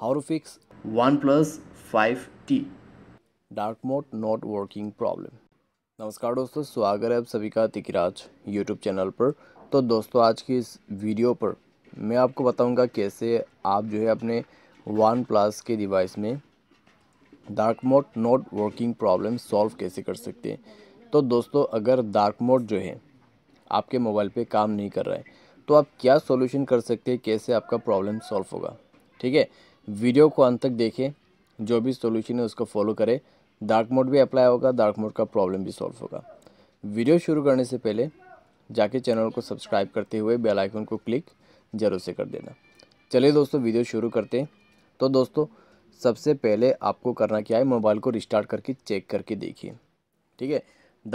How to fix OnePlus 5T dark mode not working problem नमस्कार दोस्तों स्वागत है आप सभी का तिकराज यूट्यूब चैनल पर तो दोस्तों आज की इस वीडियो पर मैं आपको बताऊंगा कैसे आप जो है अपने वन प्लस के डिवाइस में dark mode not working problem solve कैसे कर सकते हैं तो दोस्तों अगर डार्क मोड जो है आपके मोबाइल पे काम नहीं कर रहा है तो आप क्या सॉल्यूशन कर सकते हैं कैसे आपका प्रॉब्लम सॉल्व होगा ठीक है वीडियो को अंत तक देखें जो भी सोल्यूशन है उसको फॉलो करें डार्क मोड भी अप्लाई होगा डार्क मोड का प्रॉब्लम भी सॉल्व होगा वीडियो शुरू करने से पहले जाके चैनल को सब्सक्राइब करते हुए बेल आइकन को क्लिक जरूर से कर देना चलिए दोस्तों वीडियो शुरू करते हैं तो दोस्तों सबसे पहले आपको करना क्या है मोबाइल को रिस्टार्ट करके चेक करके देखिए ठीक है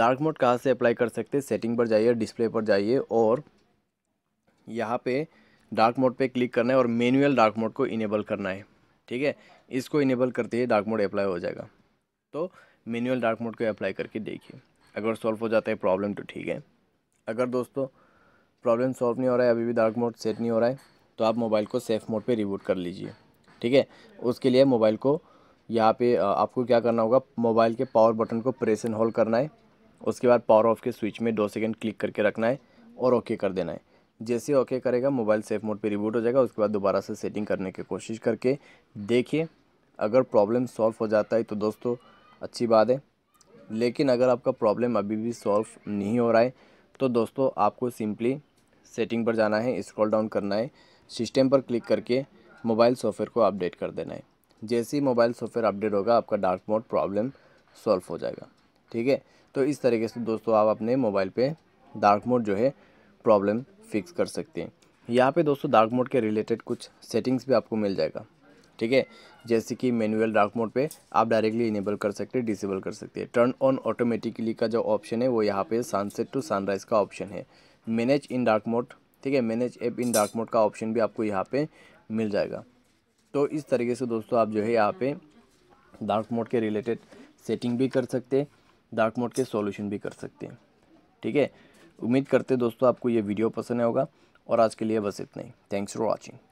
डार्क मोड कहाँ से अप्लाई कर सकते हैं सेटिंग पर जाइए डिस्प्ले पर जाइए और यहाँ पे डार्क मोड पे क्लिक करना है और मैनुअल डार्क मोड को इनेबल करना है ठीक है इसको इनेबल करते ही डार्क मोड अप्लाई हो जाएगा तो मैनुअल डार्क मोड को अप्लाई करके देखिए अगर सॉल्व हो जाता है प्रॉब्लम तो ठीक है अगर दोस्तों प्रॉब्लम सॉल्व नहीं हो रहा है अभी भी डार्क मोड सेट नहीं हो रहा है तो आप मोबाइल को सेफ़ मोड पर रिबूट कर लीजिए ठीक है उसके लिए मोबाइल को यहाँ पे आपको क्या करना होगा मोबाइल के पावर बटन को प्रेस एंड होल्ड करना है उसके बाद पावर ऑफ के स्विच में दो सेकेंड क्लिक करके रखना है और ओके कर देना है जैसे ओके करेगा मोबाइल सेफ मोड पे रिबूट हो जाएगा उसके बाद दोबारा से सेटिंग करने की कोशिश करके देखिए अगर प्रॉब्लम सॉल्व हो जाता है तो दोस्तों अच्छी बात है लेकिन अगर आपका प्रॉब्लम अभी भी सॉल्व नहीं हो रहा है तो दोस्तों आपको सिंपली सेटिंग पर जाना है स्क्रॉल डाउन करना है सिस्टम पर क्लिक करके मोबाइल सॉफ्टवेयर को अपडेट कर देना है जैसे ही मोबाइल सॉफ्टवेयर अपडेट होगा आपका डार्क मोड प्रॉब्लम सॉल्व हो जाएगा ठीक है तो इस तरीके से दोस्तों आप अपने मोबाइल पे डार्क मोड जो है प्रॉब्लम फिक्स कर सकते हैं यहाँ पे दोस्तों डार्क मोड के रिलेटेड कुछ सेटिंग्स भी आपको मिल जाएगा ठीक है जैसे कि मैनुअल डार्क मोड पे आप डायरेक्टली इनेबल कर सकते हैं डिसेबल कर सकते हैं टर्न ऑन ऑटोमेटिकली का जो ऑप्शन है वो यहाँ पे सनसेट टू सनराइज़ का ऑप्शन है मैनेज इन डार्क मोड ठीक है manage app in dark mode का ऑप्शन भी आपको यहाँ पर मिल जाएगा तो इस तरीके से दोस्तों आप जो है यहाँ पर डार्क मोड के रिलेटेड सेटिंग भी कर सकते हैं डार्क मोड के सोल्यूशन भी कर सकते हैं ठीक है उम्मीद करते दोस्तों आपको ये वीडियो पसंद आएगा और आज के लिए बस इतना ही थैंक्स फॉर वॉचिंग